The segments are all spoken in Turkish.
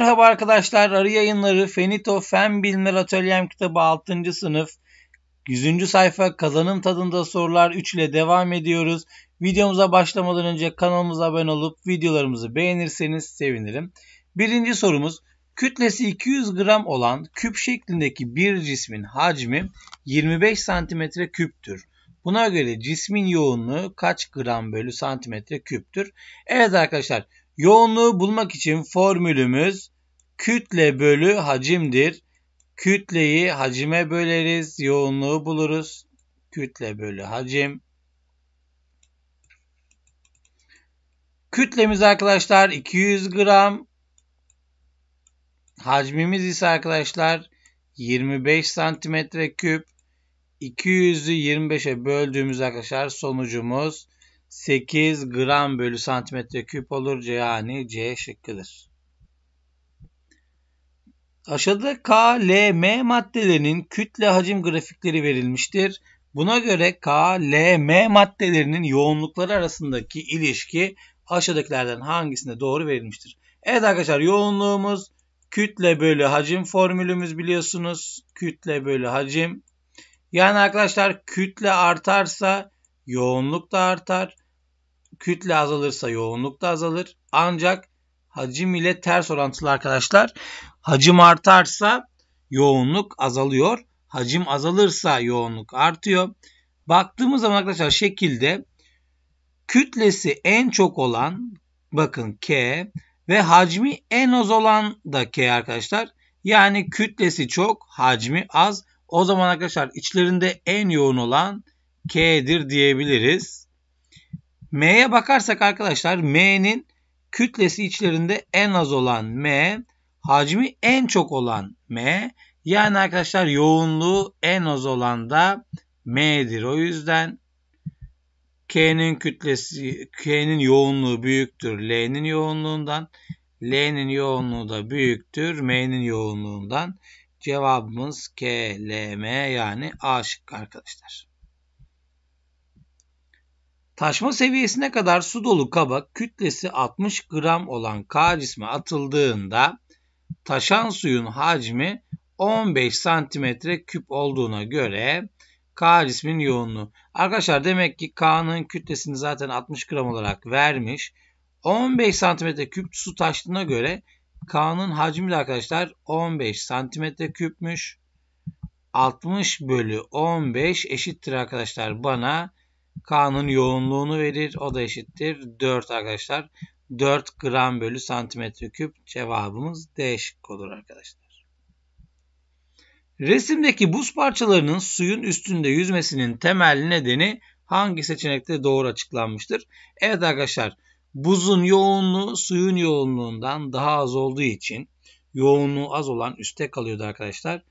Merhaba arkadaşlar, Arı Yayınları Fenito Fen Bilimler Atölyem kitabı 6. sınıf 100. sayfa kazanım tadında sorular 3 ile devam ediyoruz. Videomuza başlamadan önce kanalımıza abone olup videolarımızı beğenirseniz sevinirim. Birinci sorumuz, kütlesi 200 gram olan küp şeklindeki bir cismin hacmi 25 santimetre küptür. Buna göre cismin yoğunluğu kaç gram bölü santimetre küptür? Evet arkadaşlar, Yoğunluğu bulmak için formülümüz kütle bölü hacimdir. Kütleyi hacime böleriz. Yoğunluğu buluruz. Kütle bölü hacim. Kütlemiz arkadaşlar 200 gram. Hacmimiz ise arkadaşlar 25 santimetre küp. 200'ü 25'e böldüğümüz arkadaşlar sonucumuz 8 gram bölü santimetre küp olur. Yani C şıkkıdır. Aşağıda K, L, M maddelerinin kütle hacim grafikleri verilmiştir. Buna göre K, L, M maddelerinin yoğunlukları arasındaki ilişki aşağıdakilerden hangisinde doğru verilmiştir? Evet arkadaşlar yoğunluğumuz kütle bölü hacim formülümüz biliyorsunuz. Kütle bölü hacim. Yani arkadaşlar kütle artarsa yoğunluk da artar kütle azalırsa yoğunluk da azalır. Ancak hacim ile ters orantılı arkadaşlar. Hacim artarsa yoğunluk azalıyor. Hacim azalırsa yoğunluk artıyor. Baktığımız zaman arkadaşlar şekilde kütlesi en çok olan bakın K ve hacmi en az olan da K arkadaşlar. Yani kütlesi çok, hacmi az. O zaman arkadaşlar içlerinde en yoğun olan K'dir diyebiliriz. M'ye bakarsak arkadaşlar M'nin kütlesi içlerinde en az olan M, hacmi en çok olan M, yani arkadaşlar yoğunluğu en az olan da M'dir. O yüzden K'nin kütlesi, K'nin yoğunluğu büyüktür L'nin yoğunluğundan. L'nin yoğunluğu da büyüktür M'nin yoğunluğundan. Cevabımız K, L, M yani A şıkkı arkadaşlar. Taşma seviyesine kadar su dolu kaba kütlesi 60 gram olan K cisme atıldığında taşan suyun hacmi 15 santimetre küp olduğuna göre K cismin yoğunluğu. Arkadaşlar demek ki K'nın kütlesini zaten 60 gram olarak vermiş. 15 santimetre küp su taştığına göre K'nın hacmi de arkadaşlar 15 santimetre küpmüş. 60 bölü 15 eşittir arkadaşlar bana K'nın yoğunluğunu verir. O da eşittir 4 arkadaşlar. 4 gram bölü santimetre küp cevabımız D şıkkı olur arkadaşlar. Resimdeki buz parçalarının suyun üstünde yüzmesinin temel nedeni hangi seçenekte doğru açıklanmıştır? Evet arkadaşlar buzun yoğunluğu suyun yoğunluğundan daha az olduğu için yoğunluğu az olan üstte kalıyordu arkadaşlar.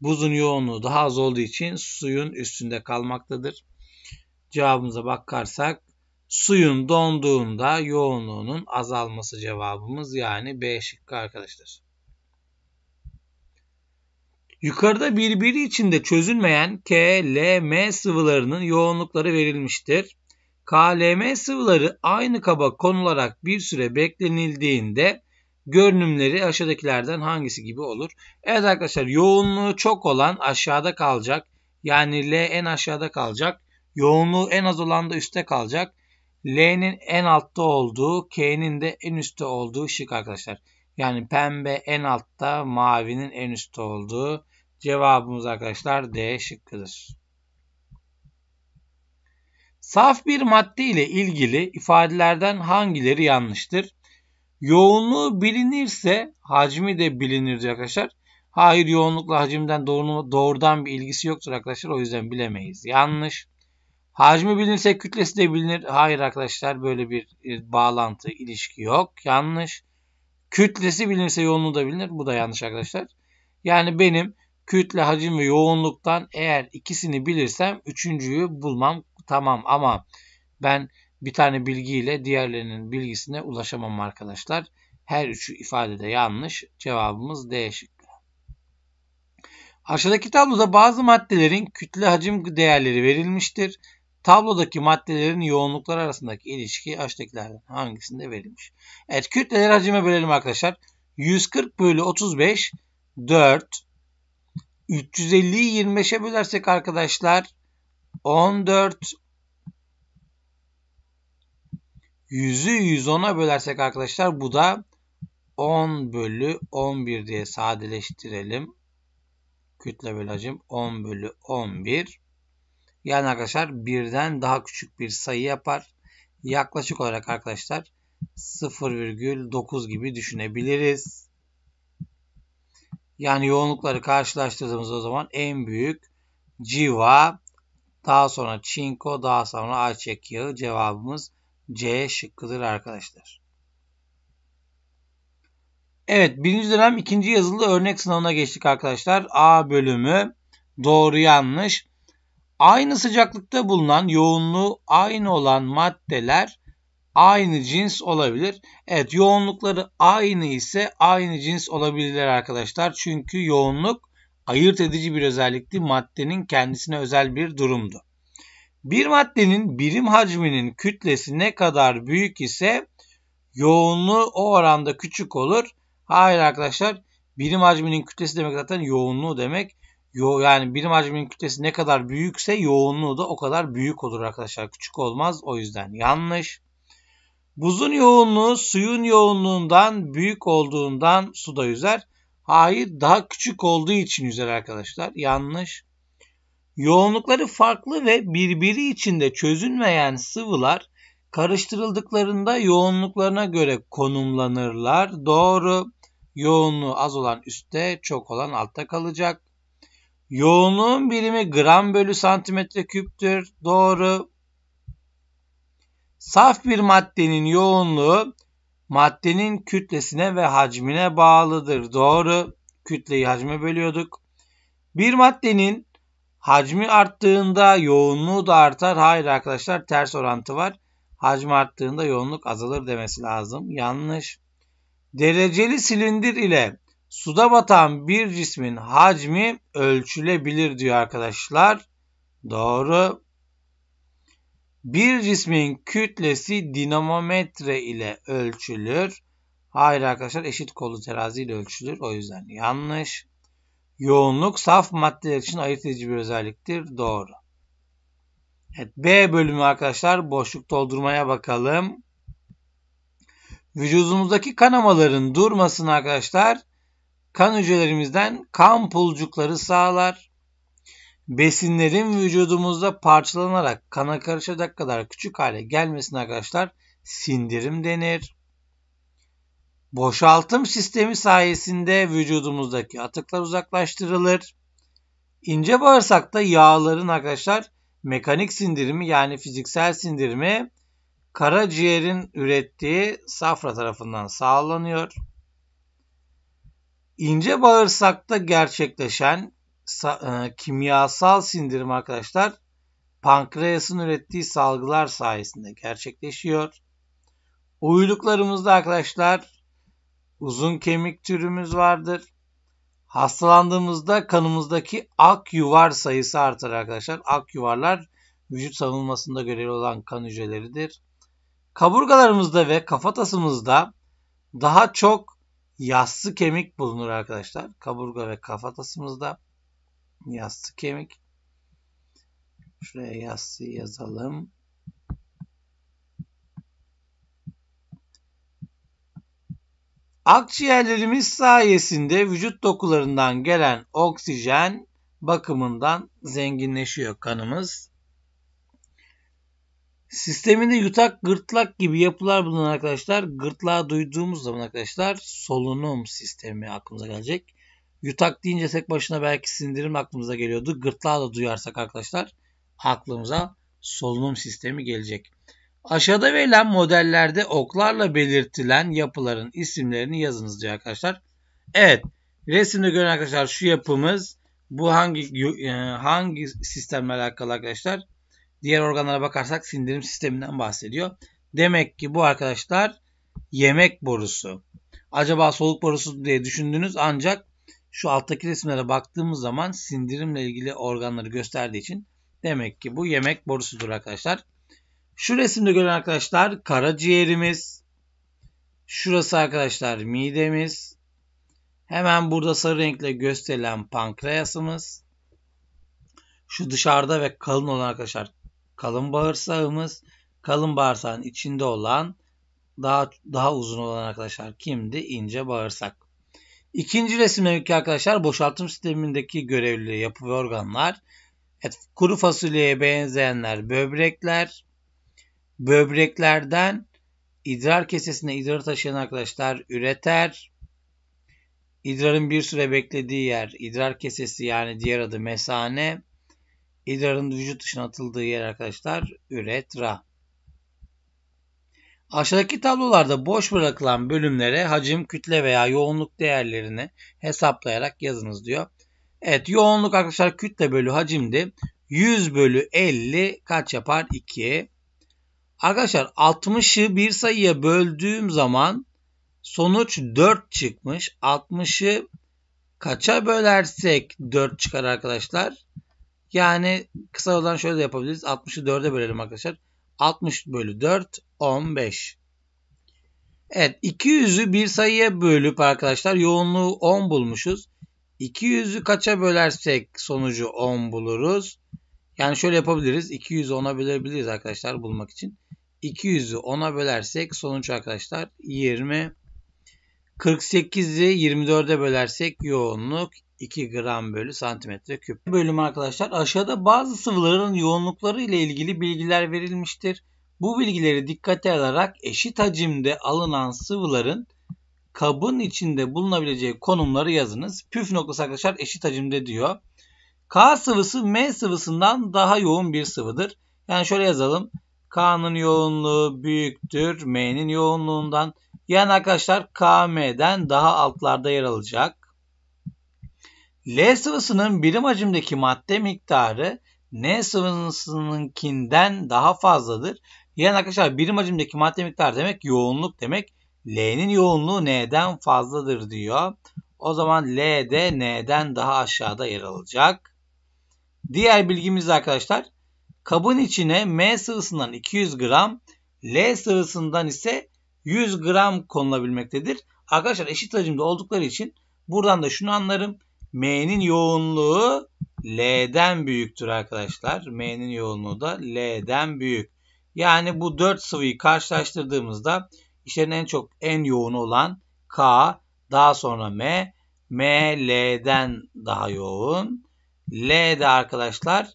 Buzun yoğunluğu daha az olduğu için suyun üstünde kalmaktadır. Cevabımıza bakarsak suyun donduğunda yoğunluğunun azalması cevabımız yani B şıkkı arkadaşlar. Yukarıda birbiri içinde çözülmeyen M sıvılarının yoğunlukları verilmiştir. K, L, M sıvıları aynı kaba konularak bir süre beklenildiğinde görünümleri aşağıdakilerden hangisi gibi olur? Evet arkadaşlar yoğunluğu çok olan aşağıda kalacak. Yani L en aşağıda kalacak. Yoğunluğu en az olan da üstte kalacak. L'nin en altta olduğu, K'nin de en üstte olduğu şık arkadaşlar. Yani pembe en altta, mavinin en üstte olduğu cevabımız arkadaşlar D şıkkıdır. Saf bir madde ile ilgili ifadelerden hangileri yanlıştır? Yoğunluğu bilinirse hacmi de bilinir arkadaşlar. Hayır yoğunlukla hacimden doğrudan bir ilgisi yoktur arkadaşlar. O yüzden bilemeyiz. Yanlış. Hacmi bilinirse kütlesi de bilinir. Hayır arkadaşlar böyle bir e, bağlantı, ilişki yok. Yanlış. Kütlesi bilinirse yoğunluğu da bilinir. Bu da yanlış arkadaşlar. Yani benim kütle, hacim ve yoğunluktan eğer ikisini bilirsem üçüncüyü bulmam tamam ama ben bir tane bilgiyle diğerlerinin bilgisine ulaşamam arkadaşlar. Her üçü ifadede yanlış. Cevabımız D şıkkı. Aşağıdaki tabloda bazı maddelerin kütle hacim değerleri verilmiştir. Tablodaki maddelerin yoğunlukları arasındaki ilişki aşağıdakilerden hangisinde verilmiş? Evet kütleleri hacime bölelim arkadaşlar. 140 bölü 35 4 350'yi 25'e bölersek arkadaşlar 14 100'ü 110'a bölersek arkadaşlar bu da 10 bölü 11 diye sadeleştirelim. Kütle bölü hacim 10 bölü 11. Yani arkadaşlar birden daha küçük bir sayı yapar. Yaklaşık olarak arkadaşlar 0,9 gibi düşünebiliriz. Yani yoğunlukları karşılaştırdığımız o zaman en büyük civa, daha sonra çinko, daha sonra ayçek yağı cevabımız C şıkkıdır arkadaşlar. Evet birinci dönem ikinci yazılı örnek sınavına geçtik arkadaşlar. A bölümü doğru yanlış Aynı sıcaklıkta bulunan yoğunluğu aynı olan maddeler aynı cins olabilir. Evet yoğunlukları aynı ise aynı cins olabilirler arkadaşlar. Çünkü yoğunluk ayırt edici bir özellikti. Maddenin kendisine özel bir durumdu. Bir maddenin birim hacminin kütlesi ne kadar büyük ise yoğunluğu o oranda küçük olur. Hayır arkadaşlar birim hacminin kütlesi demek zaten yoğunluğu demek yo yani birim hacminin kütlesi ne kadar büyükse yoğunluğu da o kadar büyük olur arkadaşlar. Küçük olmaz o yüzden yanlış. Buzun yoğunluğu suyun yoğunluğundan büyük olduğundan suda yüzer. Hayır daha küçük olduğu için yüzer arkadaşlar. Yanlış. Yoğunlukları farklı ve birbiri içinde çözünmeyen sıvılar karıştırıldıklarında yoğunluklarına göre konumlanırlar. Doğru. Yoğunluğu az olan üstte, çok olan altta kalacak. Yoğunluğun birimi gram bölü santimetre küptür. Doğru. Saf bir maddenin yoğunluğu maddenin kütlesine ve hacmine bağlıdır. Doğru. Kütleyi hacme bölüyorduk. Bir maddenin hacmi arttığında yoğunluğu da artar. Hayır arkadaşlar ters orantı var. Hacmi arttığında yoğunluk azalır demesi lazım. Yanlış. Dereceli silindir ile Suda batan bir cismin hacmi ölçülebilir diyor arkadaşlar. Doğru. Bir cismin kütlesi dinamometre ile ölçülür. Hayır arkadaşlar eşit kollu terazi ile ölçülür. O yüzden yanlış. Yoğunluk saf maddeler için ayırt edici bir özelliktir. Doğru. Evet, B bölümü arkadaşlar boşluk doldurmaya bakalım. Vücudumuzdaki kanamaların durmasını arkadaşlar kan hücrelerimizden kan pulcukları sağlar. Besinlerin vücudumuzda parçalanarak kana karışacak kadar küçük hale gelmesine arkadaşlar sindirim denir. Boşaltım sistemi sayesinde vücudumuzdaki atıklar uzaklaştırılır. İnce bağırsakta yağların arkadaşlar mekanik sindirimi yani fiziksel sindirimi karaciğerin ürettiği safra tarafından sağlanıyor. İnce bağırsakta gerçekleşen e, kimyasal sindirim arkadaşlar pankreasın ürettiği salgılar sayesinde gerçekleşiyor. Uyuluklarımızda arkadaşlar uzun kemik türümüz vardır. Hastalandığımızda kanımızdaki ak yuvar sayısı artar arkadaşlar. Ak yuvarlar vücut savunmasında görevli olan kan hücreleridir. Kaburgalarımızda ve kafatasımızda daha çok yassı kemik bulunur arkadaşlar. Kaburga ve kafatasımızda yassı kemik. Şuraya yassı yazalım. Akciğerlerimiz sayesinde vücut dokularından gelen oksijen bakımından zenginleşiyor kanımız. Sisteminde yutak, gırtlak gibi yapılar bulunan arkadaşlar gırtlağı duyduğumuz zaman arkadaşlar solunum sistemi aklımıza gelecek. Yutak deyince tek başına belki sindirim aklımıza geliyordu. Gırtlağı da duyarsak arkadaşlar aklımıza solunum sistemi gelecek. Aşağıda verilen modellerde oklarla belirtilen yapıların isimlerini yazınız diyor arkadaşlar. Evet resimde gören arkadaşlar şu yapımız bu hangi e, hangi sistemle alakalı arkadaşlar? Diğer organlara bakarsak sindirim sisteminden bahsediyor. Demek ki bu arkadaşlar yemek borusu. Acaba soluk borusu diye düşündünüz ancak şu alttaki resimlere baktığımız zaman sindirimle ilgili organları gösterdiği için demek ki bu yemek borusudur arkadaşlar. Şu resimde gören arkadaşlar karaciğerimiz. Şurası arkadaşlar midemiz. Hemen burada sarı renkle gösterilen pankreasımız. Şu dışarıda ve kalın olan arkadaşlar kalın bağırsağımız. Kalın bağırsağın içinde olan daha daha uzun olan arkadaşlar kimdi? İnce bağırsak. İkinci resimdeki arkadaşlar boşaltım sistemindeki görevli yapı ve organlar. Evet, kuru fasulyeye benzeyenler böbrekler. Böbreklerden idrar kesesine idrar taşıyan arkadaşlar üreter. İdrarın bir süre beklediği yer idrar kesesi yani diğer adı mesane. İdrarın vücut dışına atıldığı yer arkadaşlar üretra. Aşağıdaki tablolarda boş bırakılan bölümlere hacim, kütle veya yoğunluk değerlerini hesaplayarak yazınız diyor. Evet yoğunluk arkadaşlar kütle bölü hacimdi. 100 bölü 50 kaç yapar? 2. Arkadaşlar 60'ı bir sayıya böldüğüm zaman sonuç 4 çıkmış. 60'ı kaça bölersek 4 çıkar arkadaşlar? Yani kısa yoldan şöyle de yapabiliriz. 60'ı 4'e bölelim arkadaşlar. 60 bölü 4 15. Evet 200'ü bir sayıya bölüp arkadaşlar yoğunluğu 10 bulmuşuz. 200'ü kaça bölersek sonucu 10 buluruz. Yani şöyle yapabiliriz. 200'ü 10'a bölebiliriz arkadaşlar bulmak için. 200'ü 10'a bölersek sonuç arkadaşlar 20. 48'i 24'e bölersek yoğunluk 2 gram bölü santimetre küp. Bölüm arkadaşlar aşağıda bazı sıvıların yoğunlukları ile ilgili bilgiler verilmiştir. Bu bilgileri dikkate alarak eşit hacimde alınan sıvıların kabın içinde bulunabileceği konumları yazınız. Püf noktası arkadaşlar eşit hacimde diyor. K sıvısı M sıvısından daha yoğun bir sıvıdır. Yani şöyle yazalım. K'nın yoğunluğu büyüktür M'nin yoğunluğundan. Yani arkadaşlar k m'den daha altlarda yer alacak. L sıvısının birim hacimdeki madde miktarı N sıvısınınkinden daha fazladır. Yani arkadaşlar birim hacimdeki madde miktarı demek yoğunluk demek. L'nin yoğunluğu N'den fazladır diyor. O zaman L de N'den daha aşağıda yer alacak. Diğer bilgimiz arkadaşlar. Kabın içine M sıvısından 200 gram, L sıvısından ise 100 gram konulabilmektedir. Arkadaşlar eşit hacimde oldukları için buradan da şunu anlarım. M'nin yoğunluğu L'den büyüktür arkadaşlar. M'nin yoğunluğu da L'den büyük. Yani bu 4 sıvıyı karşılaştırdığımızda işlerin en çok en yoğun olan K, daha sonra M, M L'den daha yoğun. L de arkadaşlar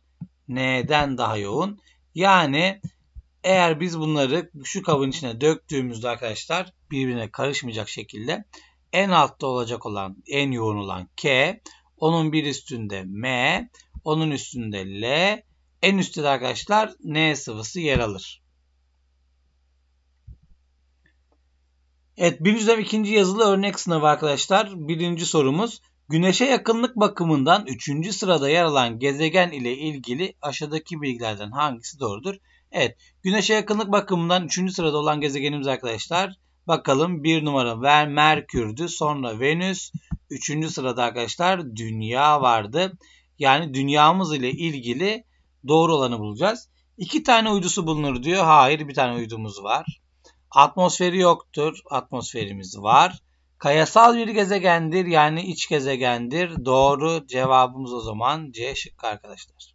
N'den daha yoğun. Yani eğer biz bunları şu kabın içine döktüğümüzde arkadaşlar birbirine karışmayacak şekilde en altta olacak olan, en yoğun olan K, onun bir üstünde M, onun üstünde L, en üstte de arkadaşlar N sıvısı yer alır. Evet, bir yüzlem ikinci yazılı örnek sınavı arkadaşlar. Birinci sorumuz, Güneşe yakınlık bakımından üçüncü sırada yer alan gezegen ile ilgili aşağıdaki bilgilerden hangisi doğrudur? Evet, Güneşe yakınlık bakımından üçüncü sırada olan gezegenimiz arkadaşlar Bakalım bir numara ver Merkür'dü. Sonra Venüs. Üçüncü sırada arkadaşlar Dünya vardı. Yani dünyamız ile ilgili doğru olanı bulacağız. İki tane uydusu bulunur diyor. Hayır bir tane uydumuz var. Atmosferi yoktur. Atmosferimiz var. Kayasal bir gezegendir yani iç gezegendir. Doğru cevabımız o zaman C şıkkı arkadaşlar.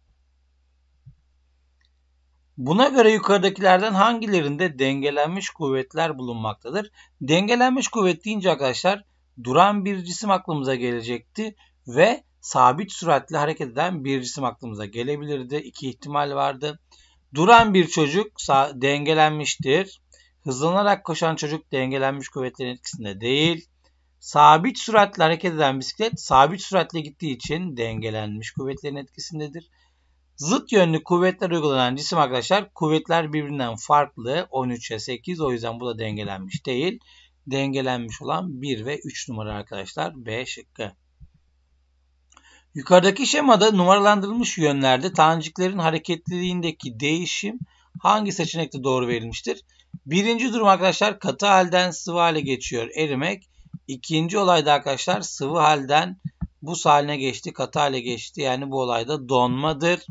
Buna göre yukarıdakilerden hangilerinde dengelenmiş kuvvetler bulunmaktadır? Dengelenmiş kuvvet deyince arkadaşlar duran bir cisim aklımıza gelecekti ve sabit süratle hareket eden bir cisim aklımıza gelebilirdi. İki ihtimal vardı. Duran bir çocuk dengelenmiştir. Hızlanarak koşan çocuk dengelenmiş kuvvetlerin etkisinde değil. Sabit süratle hareket eden bisiklet sabit süratle gittiği için dengelenmiş kuvvetlerin etkisindedir. Zıt yönlü kuvvetler uygulanan cisim arkadaşlar kuvvetler birbirinden farklı 13'e 8 o yüzden bu da dengelenmiş değil. Dengelenmiş olan 1 ve 3 numara arkadaşlar B şıkkı. Yukarıdaki şemada numaralandırılmış yönlerde taneciklerin hareketliliğindeki değişim hangi seçenekte doğru verilmiştir? Birinci durum arkadaşlar katı halden sıvı hale geçiyor erimek. İkinci olayda arkadaşlar sıvı halden buz haline geçti, katı hale geçti. Yani bu olayda donmadır.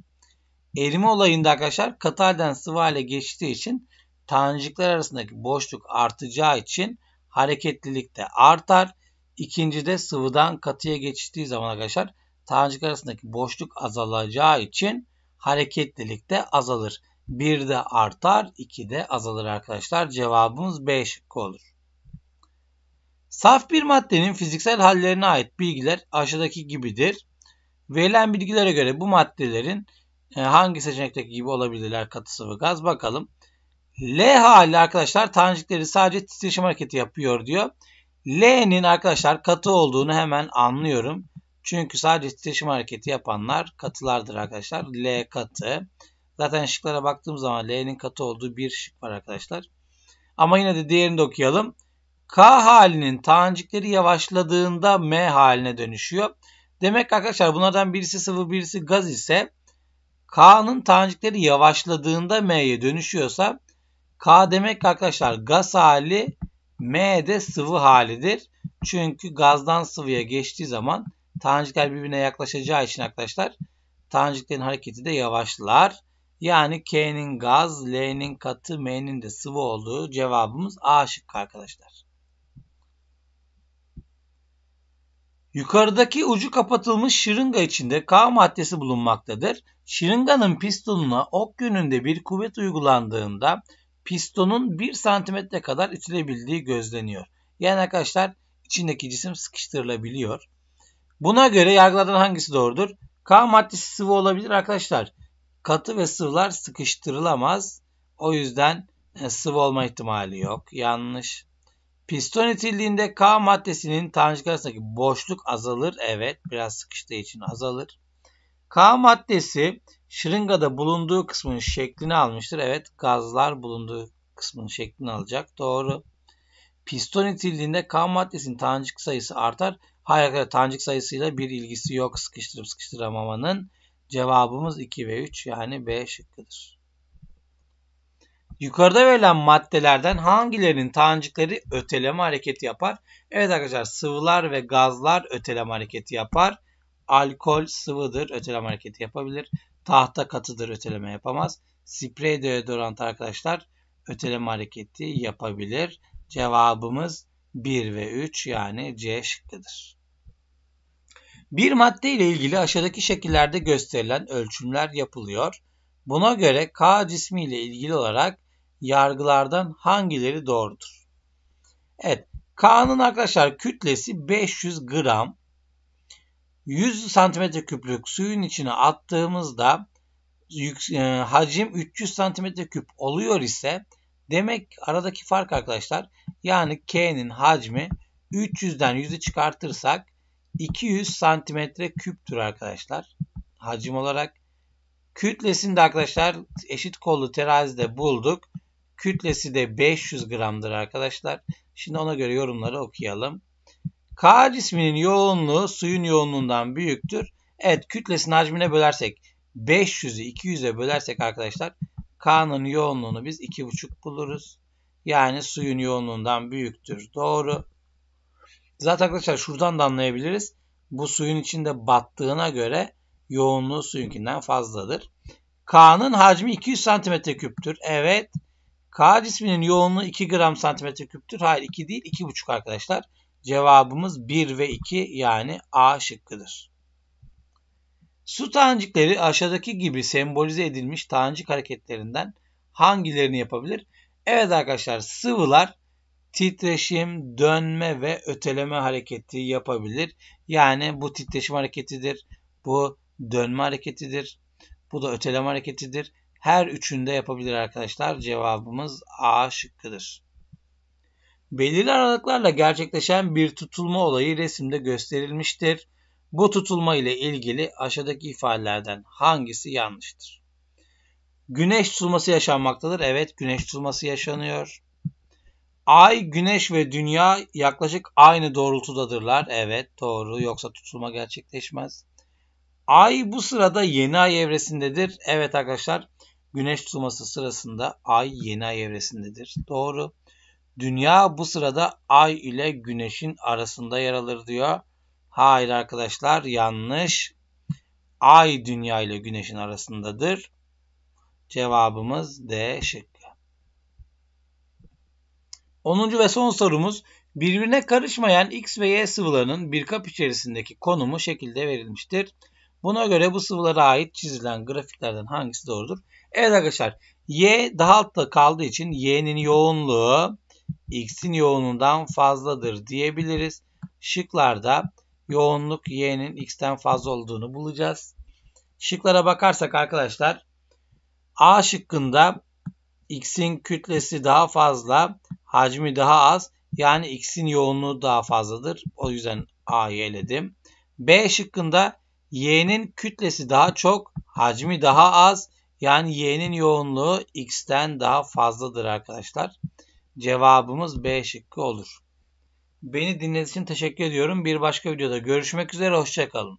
Erime olayında arkadaşlar katı halden sıvı hale geçtiği için tanecikler arasındaki boşluk artacağı için hareketlilik de artar. İkinci de sıvıdan katıya geçtiği zaman arkadaşlar tanecik arasındaki boşluk azalacağı için hareketlilik de azalır. 1 de artar, 2 de azalır arkadaşlar. Cevabımız B şıkkı olur. Saf bir maddenin fiziksel hallerine ait bilgiler aşağıdaki gibidir. Verilen bilgilere göre bu maddelerin e, hangi seçenekteki gibi olabilirler katı sıvı gaz bakalım. L hali arkadaşlar tanecikleri sadece titreşim hareketi yapıyor diyor. L'nin arkadaşlar katı olduğunu hemen anlıyorum. Çünkü sadece titreşim hareketi yapanlar katılardır arkadaşlar. L katı. Zaten şıklara baktığım zaman L'nin katı olduğu bir şık var arkadaşlar. Ama yine de diğerini de okuyalım. K halinin tanecikleri yavaşladığında M haline dönüşüyor. Demek arkadaşlar bunlardan birisi sıvı birisi gaz ise K'nın tanecikleri yavaşladığında M'ye dönüşüyorsa K demek arkadaşlar gaz hali M de sıvı halidir. Çünkü gazdan sıvıya geçtiği zaman tanecikler birbirine yaklaşacağı için arkadaşlar taneciklerin hareketi de yavaşlar. Yani K'nin gaz, L'nin katı, M'nin de sıvı olduğu cevabımız A şıkkı arkadaşlar. Yukarıdaki ucu kapatılmış şırınga içinde K maddesi bulunmaktadır. Şırınganın pistonuna ok yönünde bir kuvvet uygulandığında pistonun 1 santimetre kadar itilebildiği gözleniyor. Yani arkadaşlar içindeki cisim sıkıştırılabiliyor. Buna göre yargılardan hangisi doğrudur? K maddesi sıvı olabilir arkadaşlar. Katı ve sıvılar sıkıştırılamaz. O yüzden e, sıvı olma ihtimali yok. Yanlış. Piston itildiğinde K maddesinin tanecik arasındaki boşluk azalır. Evet biraz sıkıştığı için azalır. K maddesi şırıngada bulunduğu kısmın şeklini almıştır. Evet gazlar bulunduğu kısmın şeklini alacak. Doğru. Piston itildiğinde K maddesinin tanecik sayısı artar. Hayır arkadaşlar tanecik sayısıyla bir ilgisi yok sıkıştırıp sıkıştıramamanın. Cevabımız 2 ve 3 yani B şıkkıdır. Yukarıda verilen maddelerden hangilerinin tanecikleri öteleme hareketi yapar? Evet arkadaşlar sıvılar ve gazlar öteleme hareketi yapar. Alkol sıvıdır öteleme hareketi yapabilir. Tahta katıdır öteleme yapamaz. Sprey deodorant arkadaşlar öteleme hareketi yapabilir. Cevabımız 1 ve 3 yani C şıkkıdır. Bir madde ile ilgili aşağıdaki şekillerde gösterilen ölçümler yapılıyor. Buna göre K cismi ile ilgili olarak yargılardan hangileri doğrudur? Evet. Kaan'ın arkadaşlar kütlesi 500 gram. 100 santimetre küplük suyun içine attığımızda yük, e, hacim 300 santimetre küp oluyor ise demek aradaki fark arkadaşlar yani K'nin hacmi 300'den 100'ü çıkartırsak 200 santimetre küptür arkadaşlar. Hacim olarak. Kütlesini de arkadaşlar eşit kollu terazide bulduk. Kütlesi de 500 gramdır arkadaşlar. Şimdi ona göre yorumları okuyalım. K cisminin yoğunluğu suyun yoğunluğundan büyüktür. Evet kütlesini hacmine bölersek 500'ü 200'e bölersek arkadaşlar K'nın yoğunluğunu biz 2,5 buluruz. Yani suyun yoğunluğundan büyüktür. Doğru. Zaten arkadaşlar şuradan da anlayabiliriz. Bu suyun içinde battığına göre yoğunluğu suyunkinden fazladır. K'nın hacmi 200 cm küptür. Evet. Kağıt cisminin yoğunluğu 2 gram santimetre küptür. Hayır 2 değil 2,5 arkadaşlar. Cevabımız 1 ve 2 yani A şıkkıdır. Su tanecikleri aşağıdaki gibi sembolize edilmiş tanecik hareketlerinden hangilerini yapabilir? Evet arkadaşlar sıvılar titreşim, dönme ve öteleme hareketi yapabilir. Yani bu titreşim hareketidir, bu dönme hareketidir, bu da öteleme hareketidir. Her üçünde yapabilir arkadaşlar. Cevabımız A şıkkıdır. Belirli aralıklarla gerçekleşen bir tutulma olayı resimde gösterilmiştir. Bu tutulma ile ilgili aşağıdaki ifadelerden hangisi yanlıştır? Güneş tutulması yaşanmaktadır. Evet güneş tutulması yaşanıyor. Ay, güneş ve dünya yaklaşık aynı doğrultudadırlar. Evet doğru yoksa tutulma gerçekleşmez. Ay bu sırada yeni ay evresindedir. Evet arkadaşlar güneş tutulması sırasında ay yeni ay evresindedir. Doğru. Dünya bu sırada ay ile güneşin arasında yer alır diyor. Hayır arkadaşlar yanlış. Ay dünya ile güneşin arasındadır. Cevabımız D şıkkı. 10. ve son sorumuz birbirine karışmayan X ve Y sıvılarının bir kap içerisindeki konumu şekilde verilmiştir. Buna göre bu sıvılara ait çizilen grafiklerden hangisi doğrudur? Evet arkadaşlar Y daha altta kaldığı için Y'nin yoğunluğu X'in yoğunluğundan fazladır diyebiliriz. Şıklarda yoğunluk Y'nin X'ten fazla olduğunu bulacağız. Şıklara bakarsak arkadaşlar A şıkkında X'in kütlesi daha fazla, hacmi daha az. Yani X'in yoğunluğu daha fazladır. O yüzden A'yı eledim. B şıkkında y'nin kütlesi daha çok, hacmi daha az. Yani y'nin yoğunluğu x'ten daha fazladır arkadaşlar. Cevabımız B şıkkı olur. Beni dinlediğiniz için teşekkür ediyorum. Bir başka videoda görüşmek üzere. Hoşçakalın.